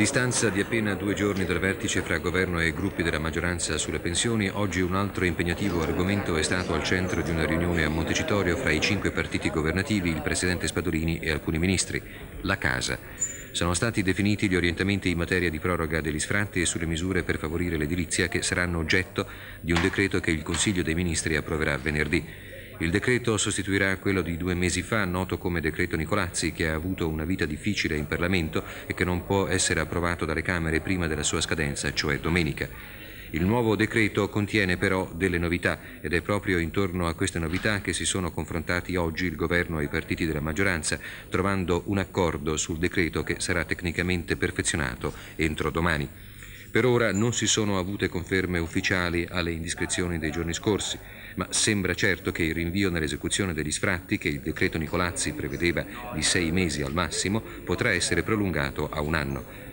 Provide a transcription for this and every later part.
distanza di appena due giorni dal vertice fra governo e gruppi della maggioranza sulle pensioni, oggi un altro impegnativo argomento è stato al centro di una riunione a Montecitorio fra i cinque partiti governativi, il presidente Spadolini e alcuni ministri, la casa. Sono stati definiti gli orientamenti in materia di proroga degli sfratti e sulle misure per favorire l'edilizia che saranno oggetto di un decreto che il Consiglio dei Ministri approverà venerdì. Il decreto sostituirà quello di due mesi fa, noto come decreto Nicolazzi, che ha avuto una vita difficile in Parlamento e che non può essere approvato dalle Camere prima della sua scadenza, cioè domenica. Il nuovo decreto contiene però delle novità ed è proprio intorno a queste novità che si sono confrontati oggi il governo e i partiti della maggioranza, trovando un accordo sul decreto che sarà tecnicamente perfezionato entro domani. Per ora non si sono avute conferme ufficiali alle indiscrezioni dei giorni scorsi ma sembra certo che il rinvio nell'esecuzione degli sfratti che il decreto Nicolazzi prevedeva di sei mesi al massimo potrà essere prolungato a un anno.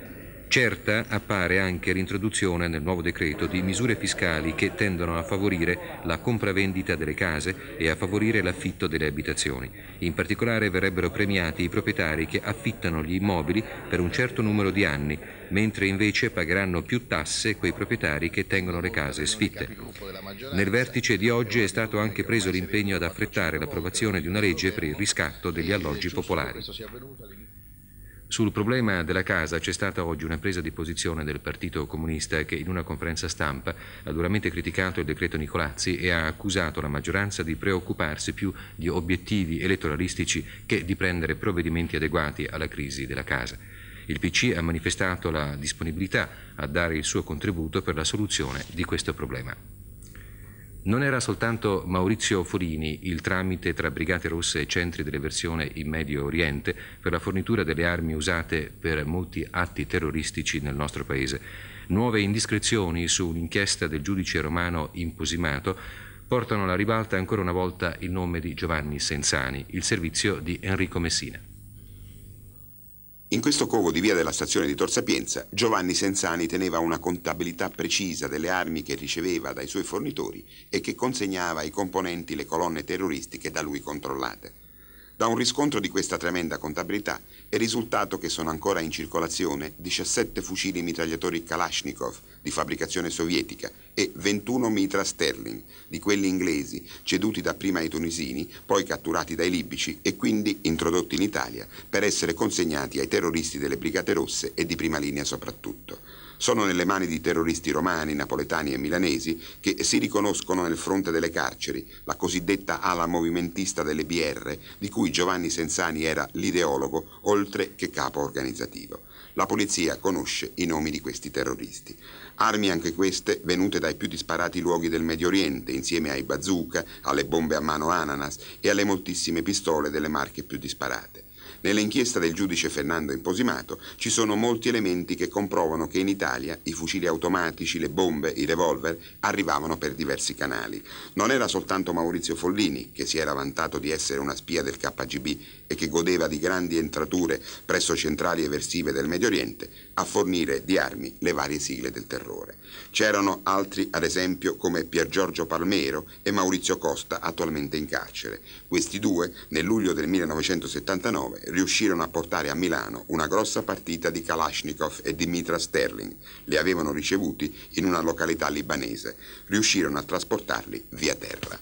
Certa appare anche l'introduzione nel nuovo decreto di misure fiscali che tendono a favorire la compravendita delle case e a favorire l'affitto delle abitazioni. In particolare verrebbero premiati i proprietari che affittano gli immobili per un certo numero di anni, mentre invece pagheranno più tasse quei proprietari che tengono le case sfitte. Nel vertice di oggi è stato anche preso l'impegno ad affrettare l'approvazione di una legge per il riscatto degli alloggi popolari. Sul problema della casa c'è stata oggi una presa di posizione del Partito Comunista che in una conferenza stampa ha duramente criticato il decreto Nicolazzi e ha accusato la maggioranza di preoccuparsi più di obiettivi elettoralistici che di prendere provvedimenti adeguati alla crisi della casa. Il PC ha manifestato la disponibilità a dare il suo contributo per la soluzione di questo problema. Non era soltanto Maurizio Forini il tramite tra Brigate Rosse e centri di reversione in Medio Oriente per la fornitura delle armi usate per molti atti terroristici nel nostro paese. Nuove indiscrezioni su un'inchiesta del giudice romano Imposimato portano alla ribalta ancora una volta il nome di Giovanni Senzani, il servizio di Enrico Messina. In questo covo di via della stazione di Tor Sapienza, Giovanni Senzani teneva una contabilità precisa delle armi che riceveva dai suoi fornitori e che consegnava ai componenti le colonne terroristiche da lui controllate. Da un riscontro di questa tremenda contabilità è risultato che sono ancora in circolazione 17 fucili mitragliatori Kalashnikov di fabbricazione sovietica e 21 mitra Sterling, di quelli inglesi, ceduti dapprima ai tunisini, poi catturati dai libici e quindi introdotti in Italia per essere consegnati ai terroristi delle Brigate Rosse e di prima linea soprattutto sono nelle mani di terroristi romani, napoletani e milanesi che si riconoscono nel fronte delle carceri, la cosiddetta ala movimentista delle BR, di cui Giovanni Senzani era l'ideologo oltre che capo organizzativo. La polizia conosce i nomi di questi terroristi. Armi anche queste venute dai più disparati luoghi del Medio Oriente, insieme ai bazooka, alle bombe a mano ananas e alle moltissime pistole delle marche più disparate. Nell'inchiesta del giudice Fernando Imposimato ci sono molti elementi che comprovano che in Italia i fucili automatici, le bombe, i revolver arrivavano per diversi canali. Non era soltanto Maurizio Follini, che si era vantato di essere una spia del KGB e che godeva di grandi entrature presso centrali eversive del Medio Oriente, a fornire di armi le varie sigle del terrore. C'erano altri, ad esempio, come Pier Giorgio Palmero e Maurizio Costa, attualmente in carcere. Questi due, nel luglio del 1979, riuscirono a portare a Milano una grossa partita di Kalashnikov e di mitra Sterling. Li avevano ricevuti in una località libanese. Riuscirono a trasportarli via terra.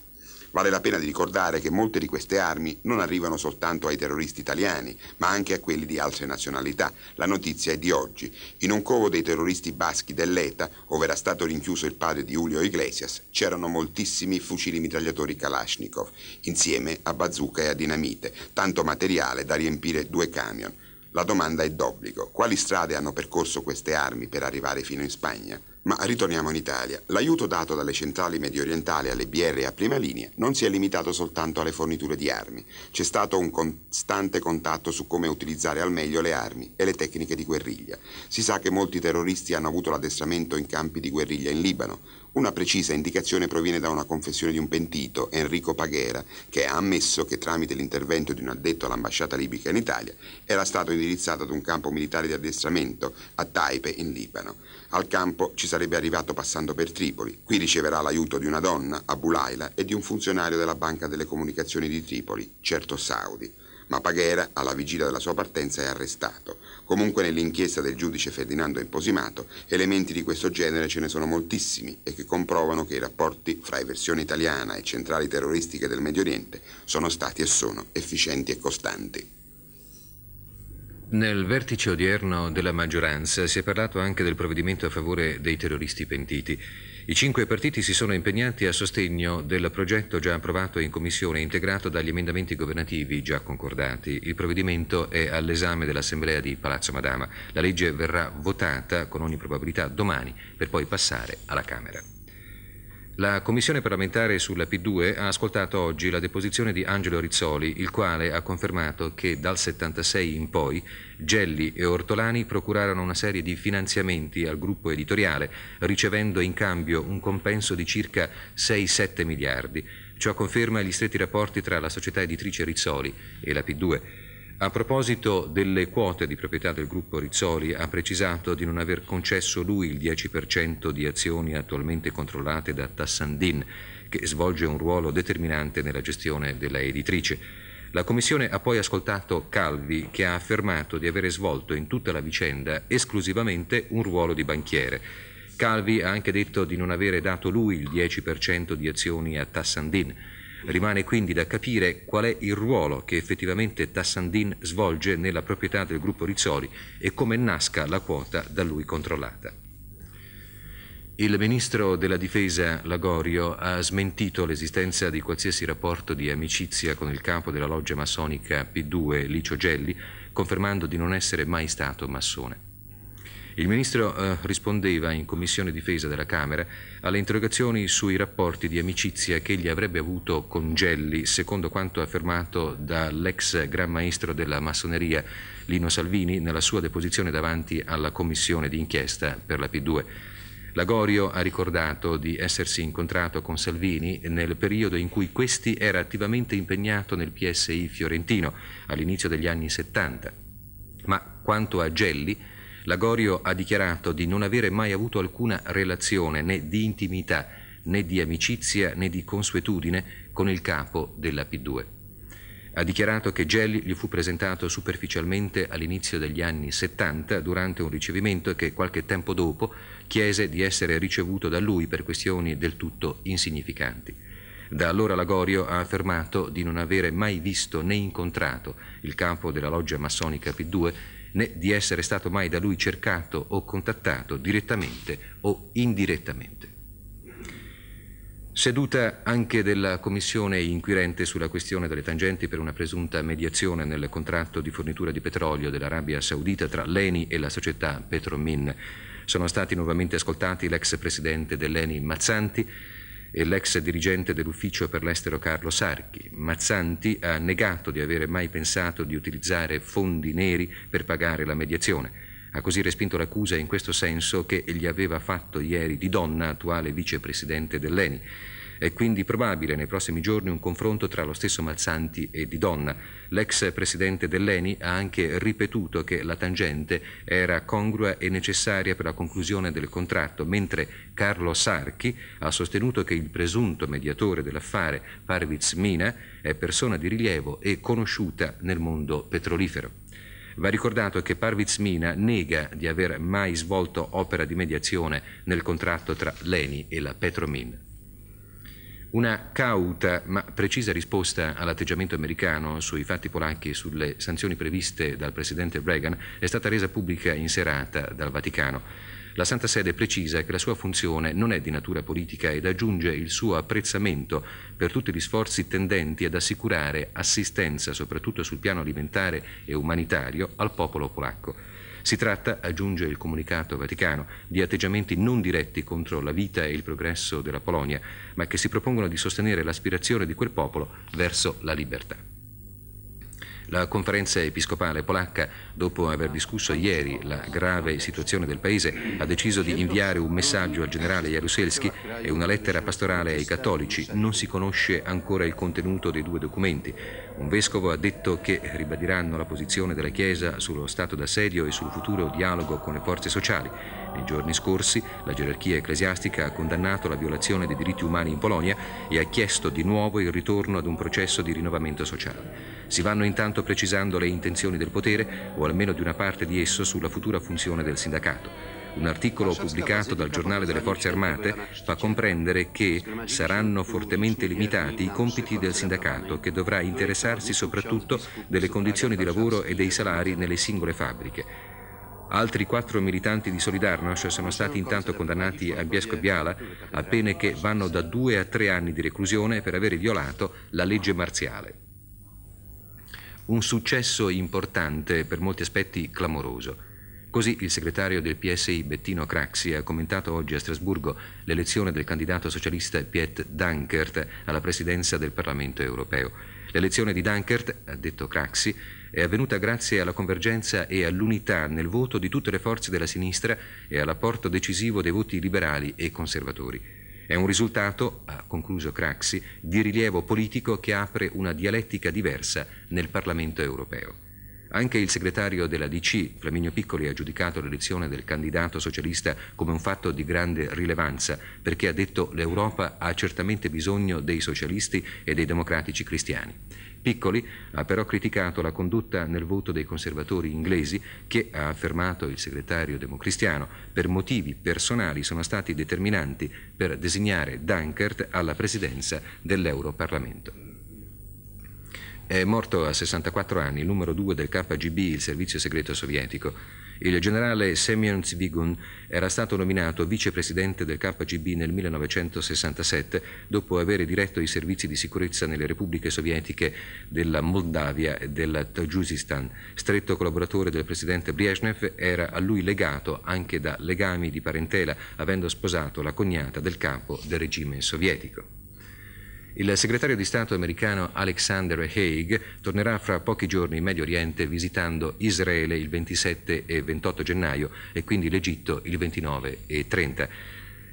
Vale la pena di ricordare che molte di queste armi non arrivano soltanto ai terroristi italiani, ma anche a quelli di altre nazionalità. La notizia è di oggi. In un covo dei terroristi baschi dell'ETA, dove era stato rinchiuso il padre di Julio Iglesias, c'erano moltissimi fucili mitragliatori Kalashnikov, insieme a bazooka e a dinamite, tanto materiale da riempire due camion. La domanda è d'obbligo. Quali strade hanno percorso queste armi per arrivare fino in Spagna? Ma ritorniamo in Italia. L'aiuto dato dalle centrali mediorientali alle BR a prima linea non si è limitato soltanto alle forniture di armi. C'è stato un costante contatto su come utilizzare al meglio le armi e le tecniche di guerriglia. Si sa che molti terroristi hanno avuto l'addestramento in campi di guerriglia in Libano. Una precisa indicazione proviene da una confessione di un pentito, Enrico Paghera, che ha ammesso che tramite l'intervento di un addetto all'ambasciata libica in Italia era stato indirizzato ad un campo militare di addestramento a Taipe in Libano. Al campo ci sarebbe arrivato passando per Tripoli. Qui riceverà l'aiuto di una donna, Abulaila, e di un funzionario della Banca delle Comunicazioni di Tripoli, certo Saudi ma Paghera, alla vigilia della sua partenza, è arrestato. Comunque nell'inchiesta del giudice Ferdinando Imposimato, elementi di questo genere ce ne sono moltissimi e che comprovano che i rapporti fra eversione italiana e centrali terroristiche del Medio Oriente sono stati e sono efficienti e costanti. Nel vertice odierno della maggioranza si è parlato anche del provvedimento a favore dei terroristi pentiti. I cinque partiti si sono impegnati a sostegno del progetto già approvato in commissione integrato dagli emendamenti governativi già concordati. Il provvedimento è all'esame dell'Assemblea di Palazzo Madama. La legge verrà votata con ogni probabilità domani per poi passare alla Camera. La commissione parlamentare sulla P2 ha ascoltato oggi la deposizione di Angelo Rizzoli, il quale ha confermato che dal 76 in poi Gelli e Ortolani procurarono una serie di finanziamenti al gruppo editoriale, ricevendo in cambio un compenso di circa 6-7 miliardi. Ciò conferma gli stretti rapporti tra la società editrice Rizzoli e la P2. A proposito delle quote di proprietà del gruppo Rizzoli, ha precisato di non aver concesso lui il 10% di azioni attualmente controllate da Tassandin, che svolge un ruolo determinante nella gestione della editrice. La Commissione ha poi ascoltato Calvi, che ha affermato di avere svolto in tutta la vicenda esclusivamente un ruolo di banchiere. Calvi ha anche detto di non avere dato lui il 10% di azioni a Tassandin. Rimane quindi da capire qual è il ruolo che effettivamente Tassandin svolge nella proprietà del gruppo Rizzoli e come nasca la quota da lui controllata. Il ministro della difesa Lagorio ha smentito l'esistenza di qualsiasi rapporto di amicizia con il capo della loggia massonica P2 Licio Gelli, confermando di non essere mai stato massone. Il Ministro eh, rispondeva in Commissione Difesa della Camera alle interrogazioni sui rapporti di amicizia che egli avrebbe avuto con Gelli, secondo quanto affermato dall'ex Gran Maestro della Massoneria Lino Salvini nella sua deposizione davanti alla Commissione di inchiesta per la P2. Lagorio ha ricordato di essersi incontrato con Salvini nel periodo in cui questi era attivamente impegnato nel PSI fiorentino, all'inizio degli anni 70. Ma quanto a Gelli, Lagorio ha dichiarato di non avere mai avuto alcuna relazione né di intimità né di amicizia né di consuetudine con il capo della P2. Ha dichiarato che Gelli gli fu presentato superficialmente all'inizio degli anni 70 durante un ricevimento che qualche tempo dopo chiese di essere ricevuto da lui per questioni del tutto insignificanti. Da allora Lagorio ha affermato di non avere mai visto né incontrato il capo della loggia massonica P2 né di essere stato mai da lui cercato o contattato direttamente o indirettamente. Seduta anche della commissione inquirente sulla questione delle tangenti per una presunta mediazione nel contratto di fornitura di petrolio dell'Arabia Saudita tra l'ENI e la società Petromin. Sono stati nuovamente ascoltati l'ex presidente dell'ENI Mazzanti, e l'ex dirigente dell'ufficio per l'estero Carlo Sarchi. Mazzanti ha negato di avere mai pensato di utilizzare fondi neri per pagare la mediazione. Ha così respinto l'accusa in questo senso che gli aveva fatto ieri di donna attuale vicepresidente dell'ENI. È quindi probabile nei prossimi giorni un confronto tra lo stesso Malzanti e Di Donna. L'ex presidente dell'ENI ha anche ripetuto che la tangente era congrua e necessaria per la conclusione del contratto, mentre Carlo Sarchi ha sostenuto che il presunto mediatore dell'affare, Parviz Mina, è persona di rilievo e conosciuta nel mondo petrolifero. Va ricordato che Parviz Mina nega di aver mai svolto opera di mediazione nel contratto tra l'ENI e la Petromin. Una cauta ma precisa risposta all'atteggiamento americano sui fatti polacchi e sulle sanzioni previste dal presidente Reagan è stata resa pubblica in serata dal Vaticano. La Santa Sede precisa che la sua funzione non è di natura politica ed aggiunge il suo apprezzamento per tutti gli sforzi tendenti ad assicurare assistenza, soprattutto sul piano alimentare e umanitario, al popolo polacco. Si tratta, aggiunge il comunicato Vaticano, di atteggiamenti non diretti contro la vita e il progresso della Polonia, ma che si propongono di sostenere l'aspirazione di quel popolo verso la libertà. La conferenza episcopale polacca, dopo aver discusso ieri la grave situazione del paese, ha deciso di inviare un messaggio al generale Jaruzelski e una lettera pastorale ai cattolici. Non si conosce ancora il contenuto dei due documenti. Un vescovo ha detto che ribadiranno la posizione della Chiesa sullo stato d'assedio e sul futuro dialogo con le forze sociali. Nei giorni scorsi la gerarchia ecclesiastica ha condannato la violazione dei diritti umani in Polonia e ha chiesto di nuovo il ritorno ad un processo di rinnovamento sociale. Si vanno intanto precisando le intenzioni del potere o almeno di una parte di esso sulla futura funzione del sindacato. Un articolo pubblicato dal giornale delle forze armate fa comprendere che saranno fortemente limitati i compiti del sindacato che dovrà interessarsi soprattutto delle condizioni di lavoro e dei salari nelle singole fabbriche. Altri quattro militanti di Solidarnosc sono stati intanto condannati a Biesco e Biala a pene che vanno da due a tre anni di reclusione per aver violato la legge marziale. Un successo importante, per molti aspetti clamoroso. Così il segretario del PSI Bettino Craxi ha commentato oggi a Strasburgo l'elezione del candidato socialista Piet Dankert alla presidenza del Parlamento europeo. L'elezione di Dankert, ha detto Craxi, è avvenuta grazie alla convergenza e all'unità nel voto di tutte le forze della sinistra e all'apporto decisivo dei voti liberali e conservatori. È un risultato, ha concluso Craxi, di rilievo politico che apre una dialettica diversa nel Parlamento europeo. Anche il segretario della DC, Flaminio Piccoli, ha giudicato l'elezione del candidato socialista come un fatto di grande rilevanza, perché ha detto l'Europa ha certamente bisogno dei socialisti e dei democratici cristiani. Piccoli ha però criticato la condotta nel voto dei conservatori inglesi che, ha affermato il segretario democristiano, per motivi personali sono stati determinanti per designare Dunkert alla presidenza dell'Europarlamento. È morto a 64 anni il numero 2 del KGB, il servizio segreto sovietico. Il generale Semyon Zvigun era stato nominato vicepresidente del KGB nel 1967 dopo aver diretto i servizi di sicurezza nelle repubbliche sovietiche della Moldavia e del Tagiusistan. Stretto collaboratore del presidente Brezhnev, era a lui legato anche da legami di parentela, avendo sposato la cognata del capo del regime sovietico. Il segretario di Stato americano Alexander Haig tornerà fra pochi giorni in Medio Oriente visitando Israele il 27 e 28 gennaio e quindi l'Egitto il 29 e 30.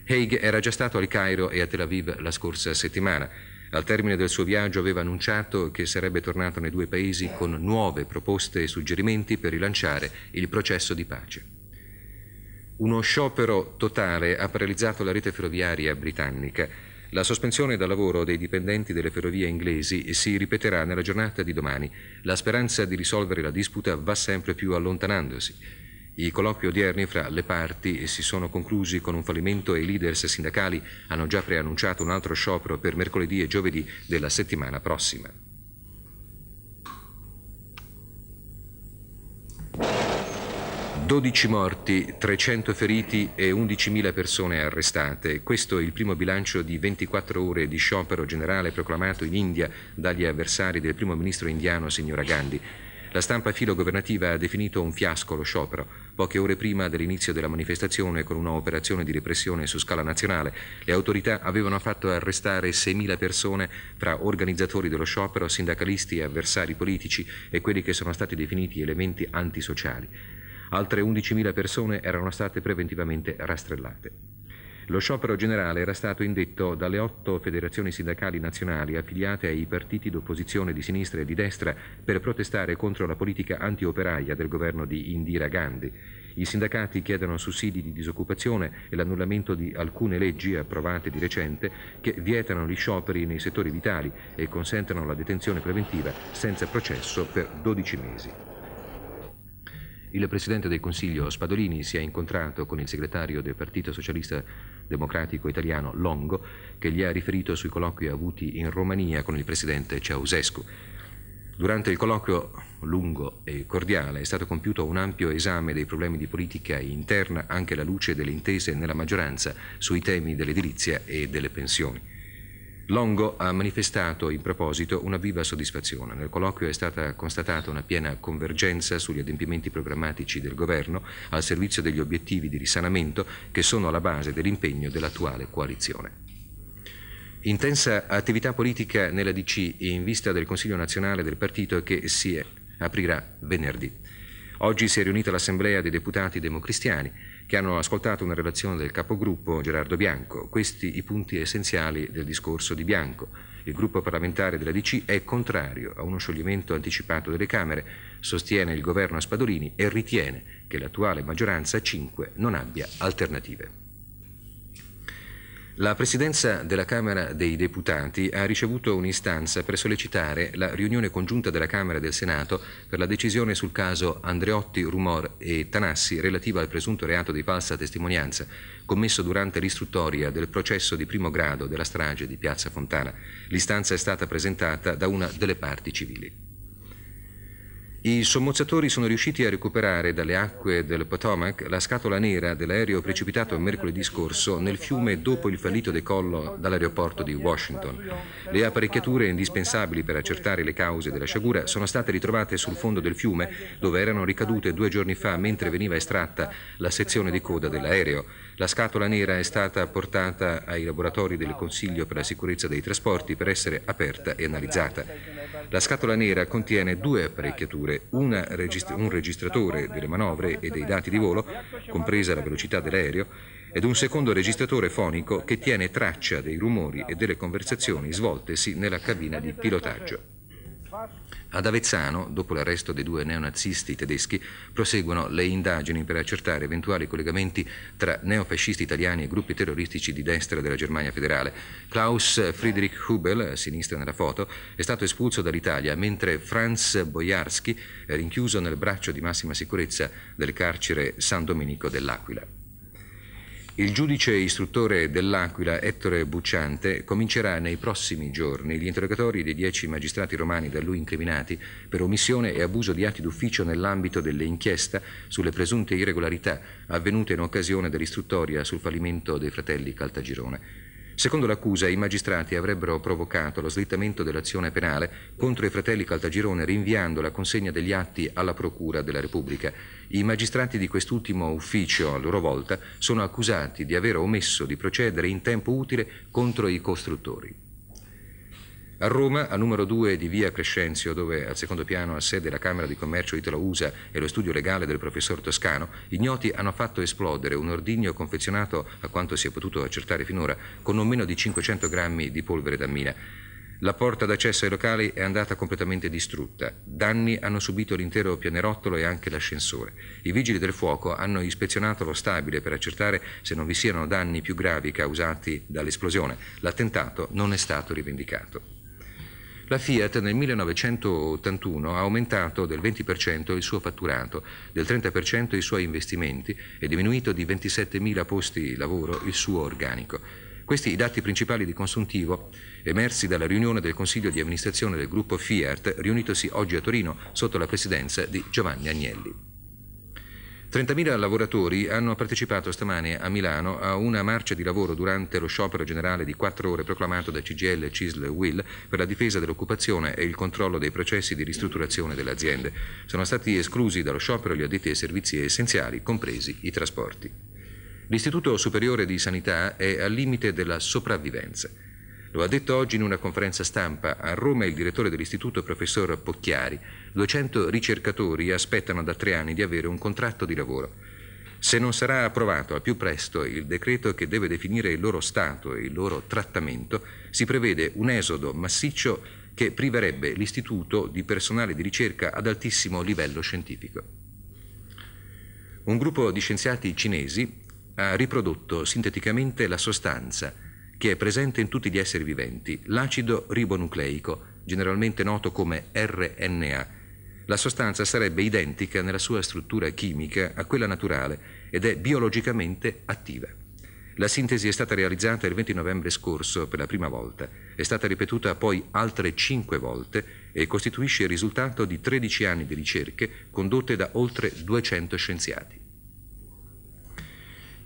Haig era già stato al Cairo e a Tel Aviv la scorsa settimana. Al termine del suo viaggio aveva annunciato che sarebbe tornato nei due paesi con nuove proposte e suggerimenti per rilanciare il processo di pace. Uno sciopero totale ha paralizzato la rete ferroviaria britannica. La sospensione da lavoro dei dipendenti delle ferrovie inglesi si ripeterà nella giornata di domani. La speranza di risolvere la disputa va sempre più allontanandosi. I colloqui odierni fra le parti si sono conclusi con un fallimento e i leaders sindacali hanno già preannunciato un altro sciopero per mercoledì e giovedì della settimana prossima. 12 morti, 300 feriti e 11.000 persone arrestate. Questo è il primo bilancio di 24 ore di sciopero generale proclamato in India dagli avversari del primo ministro indiano, signora Gandhi. La stampa filogovernativa ha definito un fiasco lo sciopero. Poche ore prima dell'inizio della manifestazione, con una operazione di repressione su scala nazionale, le autorità avevano fatto arrestare 6.000 persone tra organizzatori dello sciopero, sindacalisti, avversari politici e quelli che sono stati definiti elementi antisociali. Altre 11.000 persone erano state preventivamente rastrellate. Lo sciopero generale era stato indetto dalle otto federazioni sindacali nazionali affiliate ai partiti d'opposizione di sinistra e di destra per protestare contro la politica antioperaia del governo di Indira Gandhi. I sindacati chiedono sussidi di disoccupazione e l'annullamento di alcune leggi approvate di recente che vietano gli scioperi nei settori vitali e consentono la detenzione preventiva senza processo per 12 mesi il Presidente del Consiglio Spadolini si è incontrato con il segretario del Partito Socialista Democratico Italiano Longo, che gli ha riferito sui colloqui avuti in Romania con il Presidente Ceausescu. Durante il colloquio lungo e cordiale è stato compiuto un ampio esame dei problemi di politica interna anche alla luce delle intese nella maggioranza sui temi dell'edilizia e delle pensioni. Longo ha manifestato in proposito una viva soddisfazione. Nel colloquio è stata constatata una piena convergenza sugli adempimenti programmatici del governo al servizio degli obiettivi di risanamento che sono alla base dell'impegno dell'attuale coalizione. Intensa attività politica nella DC in vista del Consiglio nazionale del partito che si aprirà venerdì. Oggi si è riunita l'Assemblea dei deputati democristiani che hanno ascoltato una relazione del capogruppo Gerardo Bianco. Questi i punti essenziali del discorso di Bianco. Il gruppo parlamentare della DC è contrario a uno scioglimento anticipato delle Camere, sostiene il governo a Spadolini e ritiene che l'attuale maggioranza 5 non abbia alternative. La Presidenza della Camera dei Deputati ha ricevuto un'istanza per sollecitare la riunione congiunta della Camera e del Senato per la decisione sul caso Andreotti, Rumor e Tanassi relativa al presunto reato di falsa testimonianza commesso durante l'istruttoria del processo di primo grado della strage di Piazza Fontana. L'istanza è stata presentata da una delle parti civili. I sommozzatori sono riusciti a recuperare dalle acque del Potomac la scatola nera dell'aereo precipitato mercoledì scorso nel fiume dopo il fallito decollo dall'aeroporto di Washington. Le apparecchiature indispensabili per accertare le cause della sciagura sono state ritrovate sul fondo del fiume dove erano ricadute due giorni fa mentre veniva estratta la sezione di coda dell'aereo. La scatola nera è stata portata ai laboratori del Consiglio per la sicurezza dei trasporti per essere aperta e analizzata. La scatola nera contiene due apparecchiature, registra un registratore delle manovre e dei dati di volo, compresa la velocità dell'aereo, ed un secondo registratore fonico che tiene traccia dei rumori e delle conversazioni svoltesi nella cabina di pilotaggio. Ad Avezzano, dopo l'arresto dei due neonazisti tedeschi, proseguono le indagini per accertare eventuali collegamenti tra neofascisti italiani e gruppi terroristici di destra della Germania federale. Klaus Friedrich Hubel, a sinistra nella foto, è stato espulso dall'Italia, mentre Franz Bojarski è rinchiuso nel braccio di massima sicurezza del carcere San Domenico dell'Aquila. Il giudice istruttore dell'Aquila, Ettore Bucciante, comincerà nei prossimi giorni gli interrogatori dei dieci magistrati romani da lui incriminati per omissione e abuso di atti d'ufficio nell'ambito dell'inchiesta sulle presunte irregolarità avvenute in occasione dell'istruttoria sul fallimento dei fratelli Caltagirone. Secondo l'accusa, i magistrati avrebbero provocato lo slittamento dell'azione penale contro i fratelli Caltagirone rinviando la consegna degli atti alla Procura della Repubblica. I magistrati di quest'ultimo ufficio, a loro volta, sono accusati di aver omesso di procedere in tempo utile contro i costruttori. A Roma, a numero 2 di via Crescenzio, dove al secondo piano ha sede la Camera di Commercio Italo-USA e lo studio legale del professor Toscano, ignoti hanno fatto esplodere un ordigno confezionato, a quanto si è potuto accertare finora, con non meno di 500 grammi di polvere da mina. La porta d'accesso ai locali è andata completamente distrutta. Danni hanno subito l'intero pianerottolo e anche l'ascensore. I vigili del fuoco hanno ispezionato lo stabile per accertare se non vi siano danni più gravi causati dall'esplosione. L'attentato non è stato rivendicato. La Fiat nel 1981 ha aumentato del 20% il suo fatturato, del 30% i suoi investimenti e diminuito di 27.000 posti di lavoro il suo organico. Questi i dati principali di consuntivo emersi dalla riunione del Consiglio di amministrazione del gruppo Fiat riunitosi oggi a Torino sotto la presidenza di Giovanni Agnelli. 30.000 lavoratori hanno partecipato stamane a Milano a una marcia di lavoro durante lo sciopero generale di quattro ore proclamato da CGL, CISL e WIL per la difesa dell'occupazione e il controllo dei processi di ristrutturazione delle aziende. Sono stati esclusi dallo sciopero gli addetti ai servizi essenziali, compresi i trasporti. L'Istituto Superiore di Sanità è al limite della sopravvivenza. Lo ha detto oggi in una conferenza stampa a Roma il direttore dell'istituto, professor Pocchiari, 200 ricercatori aspettano da tre anni di avere un contratto di lavoro. Se non sarà approvato al più presto il decreto che deve definire il loro stato e il loro trattamento, si prevede un esodo massiccio che priverebbe l'istituto di personale di ricerca ad altissimo livello scientifico. Un gruppo di scienziati cinesi ha riprodotto sinteticamente la sostanza che è presente in tutti gli esseri viventi, l'acido ribonucleico, generalmente noto come RNA, la sostanza sarebbe identica nella sua struttura chimica a quella naturale ed è biologicamente attiva. La sintesi è stata realizzata il 20 novembre scorso per la prima volta, è stata ripetuta poi altre cinque volte e costituisce il risultato di 13 anni di ricerche condotte da oltre 200 scienziati.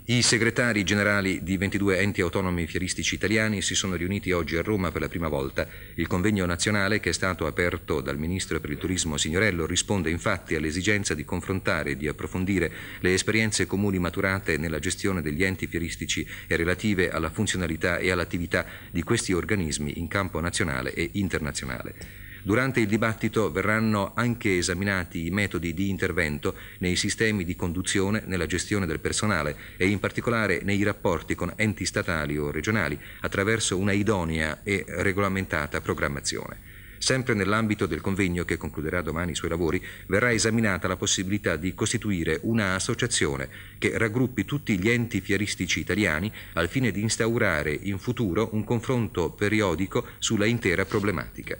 I segretari generali di 22 enti autonomi fieristici italiani si sono riuniti oggi a Roma per la prima volta. Il convegno nazionale, che è stato aperto dal Ministro per il Turismo Signorello, risponde infatti all'esigenza di confrontare e di approfondire le esperienze comuni maturate nella gestione degli enti fieristici e relative alla funzionalità e all'attività di questi organismi in campo nazionale e internazionale. Durante il dibattito verranno anche esaminati i metodi di intervento nei sistemi di conduzione, nella gestione del personale e in particolare nei rapporti con enti statali o regionali attraverso una idonea e regolamentata programmazione. Sempre nell'ambito del convegno che concluderà domani i suoi lavori, verrà esaminata la possibilità di costituire un'associazione che raggruppi tutti gli enti fieristici italiani al fine di instaurare in futuro un confronto periodico sulla intera problematica.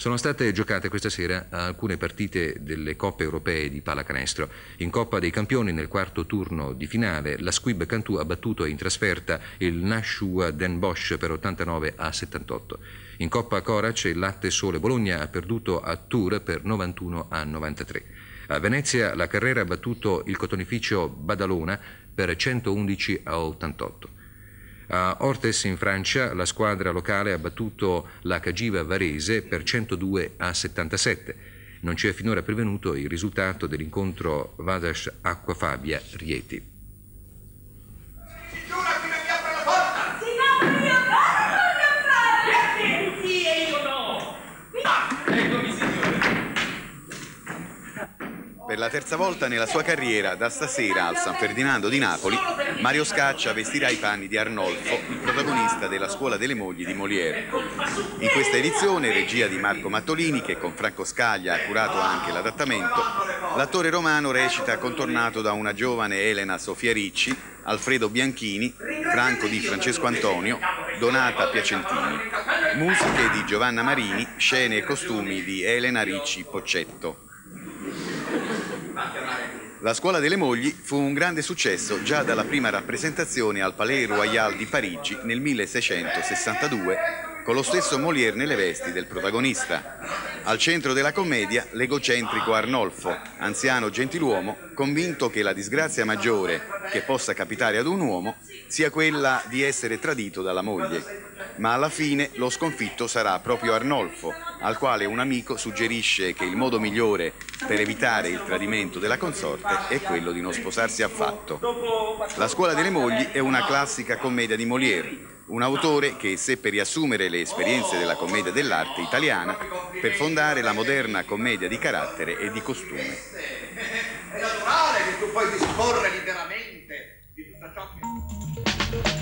Sono state giocate questa sera alcune partite delle coppe europee di pallacanestro. In Coppa dei Campioni, nel quarto turno di finale, la Squib Cantù ha battuto in trasferta il Nashua Den Bosch per 89 a 78. In Coppa Corace, il Latte Sole Bologna ha perduto a Tour per 91 a 93. A Venezia, la Carrera ha battuto il cotonificio Badalona per 111 a 88. A Ortes in Francia la squadra locale ha battuto la Cagiva Varese per 102 a 77. Non ci è finora pervenuto il risultato dell'incontro Vadas Acquafabia Rieti. Per la terza volta nella sua carriera, da stasera al San Ferdinando di Napoli, Mario Scaccia vestirà i panni di Arnolfo, il protagonista della Scuola delle Mogli di Molière. In questa edizione, regia di Marco Mattolini, che con Franco Scaglia ha curato anche l'adattamento, l'attore romano recita contornato da una giovane Elena Sofia Ricci, Alfredo Bianchini, Franco di Francesco Antonio, Donata Piacentini. Musiche di Giovanna Marini, scene e costumi di Elena Ricci Poccetto. La scuola delle mogli fu un grande successo già dalla prima rappresentazione al Palais Royal di Parigi nel 1662 con lo stesso Molière nelle vesti del protagonista. Al centro della commedia l'egocentrico Arnolfo, anziano gentiluomo, convinto che la disgrazia maggiore che possa capitare ad un uomo sia quella di essere tradito dalla moglie. Ma alla fine lo sconfitto sarà proprio Arnolfo, al quale un amico suggerisce che il modo migliore per evitare il tradimento della consorte è quello di non sposarsi affatto. La scuola delle mogli è una classica commedia di Molière un autore che seppe riassumere le esperienze della commedia dell'arte italiana per fondare la moderna commedia di carattere e di costume. È naturale che tu puoi disporre liberamente di tutto ciò che...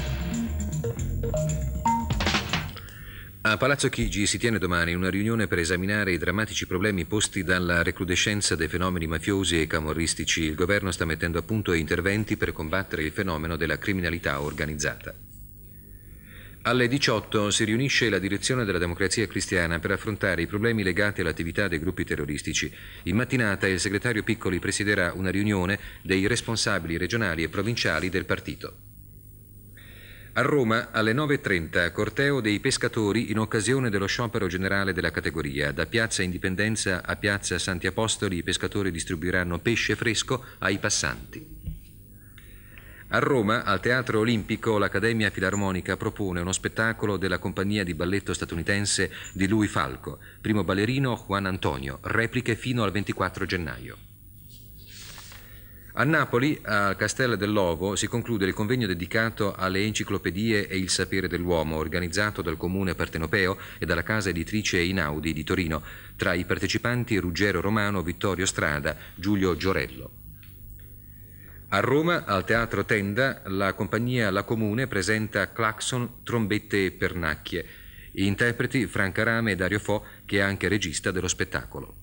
A Palazzo Chigi si tiene domani una riunione per esaminare i drammatici problemi posti dalla recrudescenza dei fenomeni mafiosi e camorristici. Il governo sta mettendo a punto interventi per combattere il fenomeno della criminalità organizzata. Alle 18 si riunisce la direzione della democrazia cristiana per affrontare i problemi legati all'attività dei gruppi terroristici. In mattinata il segretario Piccoli presiderà una riunione dei responsabili regionali e provinciali del partito. A Roma alle 9.30 corteo dei pescatori in occasione dello sciopero generale della categoria. Da Piazza Indipendenza a Piazza Santi Apostoli i pescatori distribuiranno pesce fresco ai passanti. A Roma, al Teatro Olimpico, l'Accademia Filarmonica propone uno spettacolo della compagnia di balletto statunitense di Louis Falco, primo ballerino Juan Antonio, repliche fino al 24 gennaio. A Napoli, al Castello dell'Ovo, si conclude il convegno dedicato alle enciclopedie e il sapere dell'uomo, organizzato dal Comune Partenopeo e dalla casa editrice Inaudi di Torino, tra i partecipanti Ruggero Romano, Vittorio Strada, Giulio Giorello. A Roma, al Teatro Tenda, la compagnia La Comune presenta Claxon, Trombette e Pernacchie. Interpreti Franca Rame e Dario Fo, che è anche regista dello spettacolo.